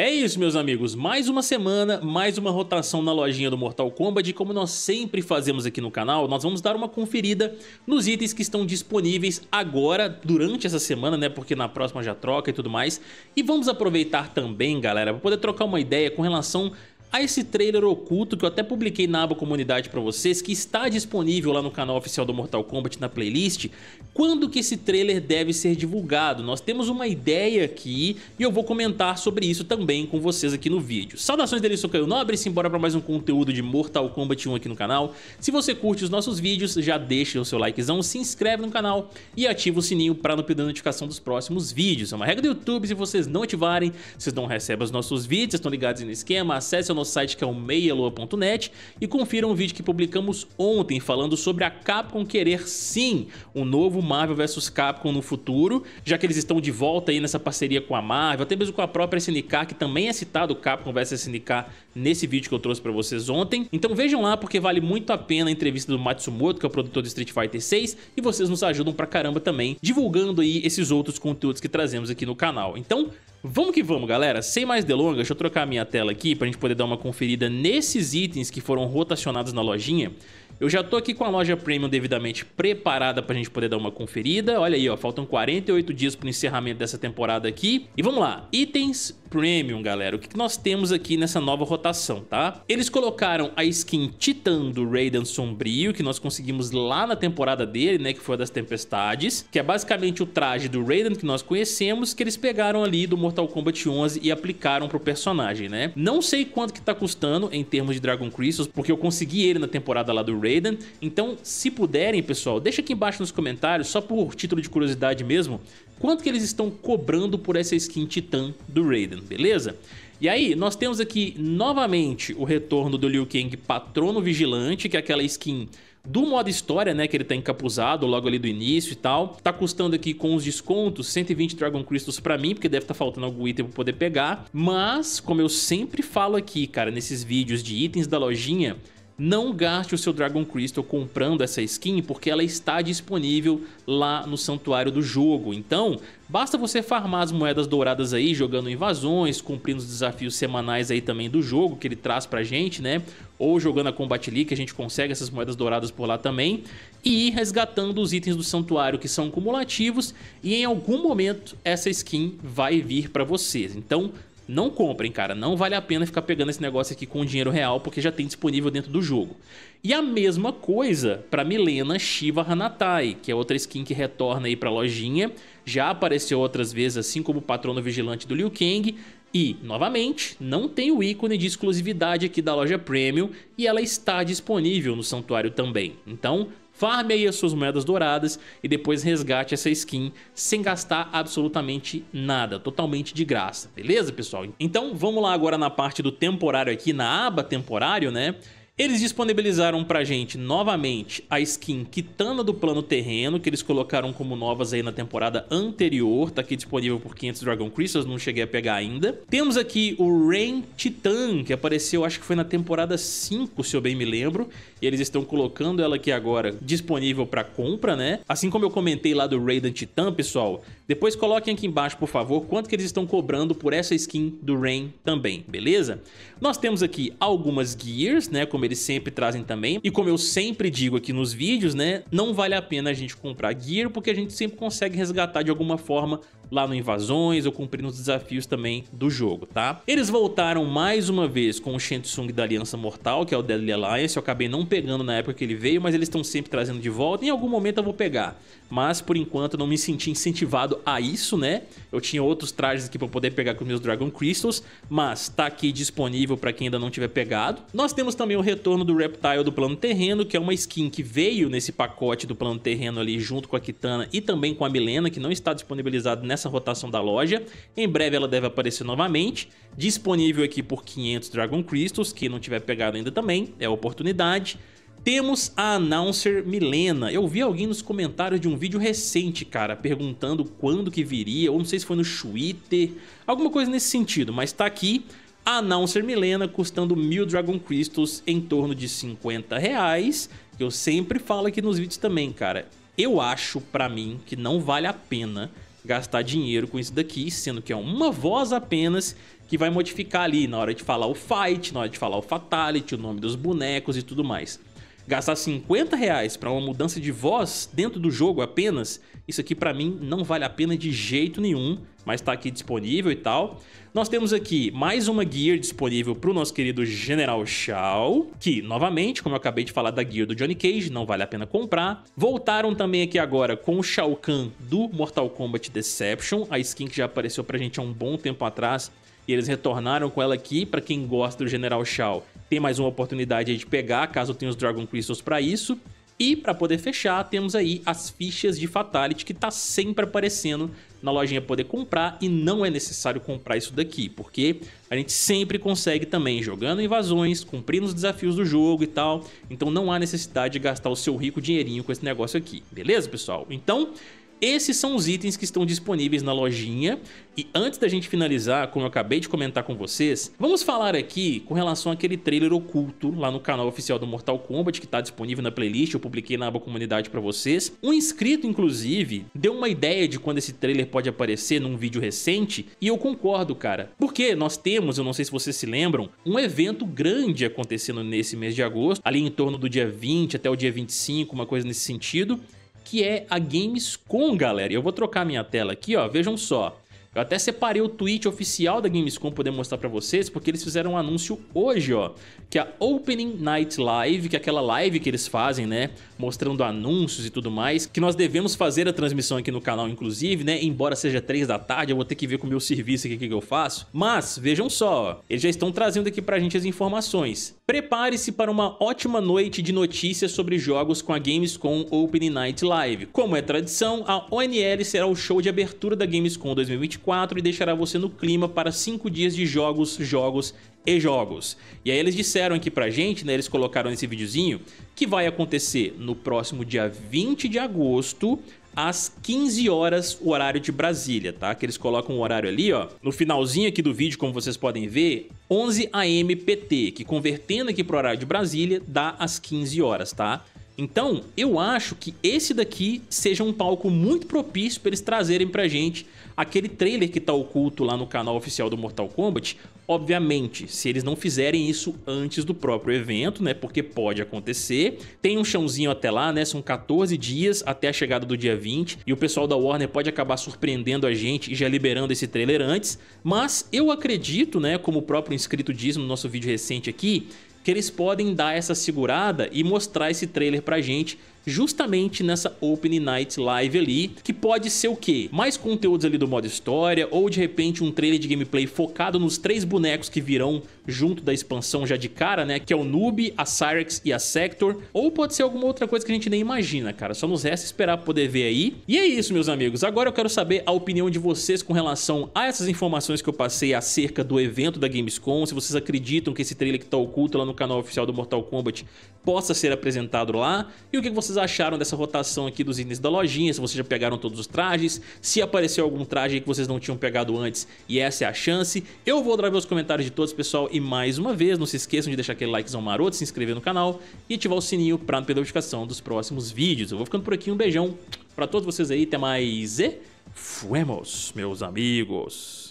É isso, meus amigos. Mais uma semana, mais uma rotação na lojinha do Mortal Kombat. E como nós sempre fazemos aqui no canal, nós vamos dar uma conferida nos itens que estão disponíveis agora, durante essa semana, né? Porque na próxima já troca e tudo mais. E vamos aproveitar também, galera, para poder trocar uma ideia com relação a esse trailer oculto que eu até publiquei na aba comunidade para vocês, que está disponível lá no canal oficial do Mortal Kombat na playlist, quando que esse trailer deve ser divulgado? Nós temos uma ideia aqui e eu vou comentar sobre isso também com vocês aqui no vídeo. Saudações dele, sou Caio Nobre, simbora para mais um conteúdo de Mortal Kombat 1 aqui no canal. Se você curte os nossos vídeos, já deixa o seu likezão, se inscreve no canal e ativa o sininho para não perder a notificação dos próximos vídeos. É uma regra do YouTube, se vocês não ativarem, vocês não recebem os nossos vídeos, vocês estão ligados no esquema, acesse o nosso site que é o meialua.net e confira um vídeo que publicamos ontem falando sobre a Capcom querer sim um novo Marvel vs Capcom no futuro, já que eles estão de volta aí nessa parceria com a Marvel, até mesmo com a própria SNK, que também é citado Capcom vs SNK nesse vídeo que eu trouxe para vocês ontem. Então vejam lá porque vale muito a pena a entrevista do Matsumoto, que é o produtor de Street Fighter 6, e vocês nos ajudam pra caramba também divulgando aí esses outros conteúdos que trazemos aqui no canal. Então, Vamos que vamos, galera. Sem mais delongas, deixa eu trocar a minha tela aqui para a gente poder dar uma conferida nesses itens que foram rotacionados na lojinha. Eu já tô aqui com a loja Premium devidamente preparada pra gente poder dar uma conferida. Olha aí, ó, faltam 48 dias pro encerramento dessa temporada aqui. E vamos lá, itens Premium, galera. O que, nós temos aqui nessa nova rotação, tá? Eles colocaram a skin Titan do Raiden Sombrio, que nós conseguimos lá na temporada dele, né, que foi a das Tempestades, que é basicamente o traje do Raiden que nós conhecemos, que eles pegaram ali do Mortal Kombat 11 e aplicaram pro personagem, né? Não sei quanto que tá custando em termos de Dragon Crystals, porque eu consegui ele na temporada lá do Raiden. Então, se puderem, pessoal, deixa aqui embaixo nos comentários, só por título de curiosidade mesmo, quanto que eles estão cobrando por essa skin Titã do Raiden, beleza? E aí, nós temos aqui novamente o retorno do Liu Kang Patrono Vigilante, que é aquela skin do modo história, né, que ele tá encapuzado logo ali do início e tal. Tá custando aqui com os descontos 120 Dragon Crystals pra mim, porque deve tá faltando algum item pra poder pegar. Mas, como eu sempre falo aqui, cara, nesses vídeos de itens da lojinha, não gaste o seu Dragon Crystal comprando essa skin, porque ela está disponível lá no santuário do jogo. Então, basta você farmar as moedas douradas aí, jogando invasões, cumprindo os desafios semanais aí também do jogo que ele traz pra gente, né? Ou jogando a Combat League, que a gente consegue essas moedas douradas por lá também. E ir resgatando os itens do santuário que são cumulativos. E em algum momento essa skin vai vir para vocês. Então, não comprem, cara. Não vale a pena ficar pegando esse negócio aqui com dinheiro real, porque já tem disponível dentro do jogo. E a mesma coisa para Milena Shiva Hanatai, que é outra skin que retorna aí pra lojinha. Já apareceu outras vezes, assim como o Patrono Vigilante do Liu Kang. E, novamente, não tem o ícone de exclusividade aqui da loja Premium e ela está disponível no santuário também. Então, farme aí as suas moedas douradas e depois resgate essa skin sem gastar absolutamente nada, totalmente de graça, beleza pessoal? Então vamos lá agora na parte do temporário aqui, na aba temporário, né? Eles disponibilizaram pra gente novamente a skin Kitana do Plano Terreno, que eles colocaram como novas aí na temporada anterior, tá aqui disponível por 500 Dragon Crystals, não cheguei a pegar ainda. Temos aqui o Rain Titan, que apareceu acho que foi na temporada 5, se eu bem me lembro, e eles estão colocando ela aqui agora disponível pra compra, né? Assim como eu comentei lá do Raiden Titan, pessoal, depois coloquem aqui embaixo, por favor, quanto que eles estão cobrando por essa skin do Rain também, beleza? Nós temos aqui algumas gears, né, como eles sempre trazem também. E como eu sempre digo aqui nos vídeos, né, não vale a pena a gente comprar gear porque a gente sempre consegue resgatar de alguma forma lá no Invasões ou cumprindo os desafios também do jogo, tá? Eles voltaram mais uma vez com o Shensung da Aliança Mortal, que é o Deadly Alliance, eu acabei não pegando na época que ele veio, mas eles estão sempre trazendo de volta, em algum momento eu vou pegar. Mas por enquanto eu não me senti incentivado a isso, né? Eu tinha outros trajes aqui para poder pegar com meus Dragon Crystals, mas tá aqui disponível para quem ainda não tiver pegado. Nós temos também o retorno do Reptile do plano terreno, que é uma skin que veio nesse pacote do plano terreno ali junto com a Kitana e também com a Milena, que não está disponibilizado nessa nessa rotação da loja. Em breve ela deve aparecer novamente. Disponível aqui por 500 Dragon Crystals, quem não tiver pegado ainda também, é oportunidade. Temos a announcer Milena. Eu vi alguém nos comentários de um vídeo recente, cara, perguntando quando que viria, ou não sei se foi no Twitter, alguma coisa nesse sentido, mas tá aqui a announcer Milena custando mil Dragon Crystals em torno de 50 reais, que eu sempre falo aqui nos vídeos também, cara. Eu acho, pra mim, que não vale a pena gastar dinheiro com isso daqui, sendo que é uma voz apenas que vai modificar ali na hora de falar o fight, na hora de falar o fatality, o nome dos bonecos e tudo mais. Gastar 50 reais para uma mudança de voz dentro do jogo apenas, isso aqui para mim não vale a pena de jeito nenhum, mas está aqui disponível e tal. Nós temos aqui mais uma gear disponível para o nosso querido General Shao, que novamente, como eu acabei de falar da gear do Johnny Cage, não vale a pena comprar. Voltaram também aqui agora com o Shao Kahn do Mortal Kombat Deception, a skin que já apareceu pra gente há um bom tempo atrás, e eles retornaram com ela aqui, para quem gosta do General Shao tem mais uma oportunidade de pegar, caso tenha os Dragon Crystals para isso. E para poder fechar, temos aí as fichas de Fatality que tá sempre aparecendo na lojinha poder comprar e não é necessário comprar isso daqui, porque a gente sempre consegue também jogando invasões, cumprindo os desafios do jogo e tal, então não há necessidade de gastar o seu rico dinheirinho com esse negócio aqui, beleza pessoal? Então esses são os itens que estão disponíveis na lojinha e antes da gente finalizar, como eu acabei de comentar com vocês, vamos falar aqui com relação àquele trailer oculto lá no canal oficial do Mortal Kombat que está disponível na playlist, eu publiquei na aba comunidade para vocês. Um inscrito, inclusive, deu uma ideia de quando esse trailer pode aparecer num vídeo recente e eu concordo, cara. Porque nós temos, eu não sei se vocês se lembram, um evento grande acontecendo nesse mês de agosto, ali em torno do dia 20 até o dia 25, uma coisa nesse sentido, que é a Gamescom, galera. Eu vou trocar minha tela aqui, ó. Vejam só. Eu até separei o tweet oficial da Gamescom poder mostrar para vocês, porque eles fizeram um anúncio hoje, ó, que é a Opening Night Live, que é aquela live que eles fazem, né, mostrando anúncios e tudo mais, que nós devemos fazer a transmissão aqui no canal, inclusive, né, embora seja 3 da tarde, eu vou ter que ver com o meu serviço aqui o que eu faço. Mas, vejam só, ó, eles já estão trazendo aqui pra gente as informações. Prepare-se para uma ótima noite de notícias sobre jogos com a Gamescom Opening Night Live. Como é tradição, a ONL será o show de abertura da Gamescom 2024, e deixará você no clima para cinco dias de jogos, jogos e jogos. E aí eles disseram aqui pra gente, né, eles colocaram nesse videozinho, que vai acontecer no próximo dia 20 de agosto, às 15 horas, o horário de Brasília, tá? Que eles colocam o horário ali, ó. No finalzinho aqui do vídeo, como vocês podem ver, 11 AM PT, que convertendo aqui pro horário de Brasília, dá às 15 horas, tá? Então, eu acho que esse daqui seja um palco muito propício para eles trazerem pra gente aquele trailer que tá oculto lá no canal oficial do Mortal Kombat, Obviamente, se eles não fizerem isso antes do próprio evento, né? Porque pode acontecer. Tem um chãozinho até lá, né? São 14 dias até a chegada do dia 20 e o pessoal da Warner pode acabar surpreendendo a gente e já liberando esse trailer antes. Mas eu acredito, né, como o próprio inscrito diz no nosso vídeo recente aqui, que eles podem dar essa segurada e mostrar esse trailer pra gente justamente nessa Open Night Live ali, que pode ser o quê? Mais conteúdos ali do modo história, ou de repente um trailer de gameplay focado nos três bonecos que virão junto da expansão já de cara, né? Que é o Noob, a Cyrex e a Sector, ou pode ser alguma outra coisa que a gente nem imagina, cara. Só nos resta esperar poder ver aí. E é isso, meus amigos. Agora eu quero saber a opinião de vocês com relação a essas informações que eu passei acerca do evento da Gamescom, se vocês acreditam que esse trailer que tá oculto lá no canal oficial do Mortal Kombat possa ser apresentado lá, e o que vocês acharam dessa rotação aqui dos itens da lojinha, se vocês já pegaram todos os trajes, se apareceu algum traje que vocês não tinham pegado antes e essa é a chance. Eu vou dar ver os comentários de todos, pessoal, e mais uma vez, não se esqueçam de deixar aquele likezão maroto, se inscrever no canal e ativar o sininho para não perder a notificação dos próximos vídeos. Eu vou ficando por aqui, um beijão para todos vocês aí, até mais e fuemos, meus amigos!